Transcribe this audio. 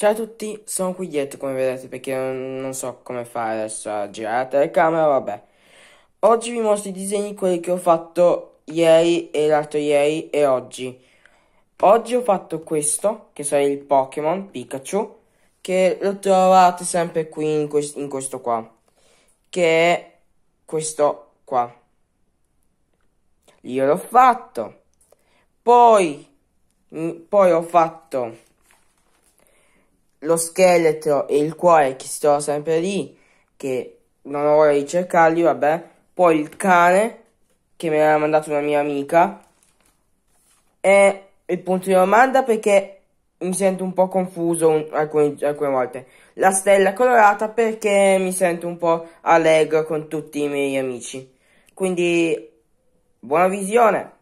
Ciao a tutti, sono qui dietro come vedete perché non so come fare adesso a girare la telecamera, vabbè. Oggi vi mostro i disegni, quelli che ho fatto ieri e l'altro ieri e oggi. Oggi ho fatto questo, che sarà il Pokémon Pikachu, che lo trovate sempre qui in, quest in questo qua, che è questo qua. Io l'ho fatto. Poi, mm, poi ho fatto lo scheletro e il cuore che si trova sempre lì, che non ho voglia di cercarli, vabbè. Poi il cane, che me l'ha mandato una mia amica. E il punto di domanda perché mi sento un po' confuso un, alcune, alcune volte. La stella colorata perché mi sento un po' allegro con tutti i miei amici. Quindi, buona visione!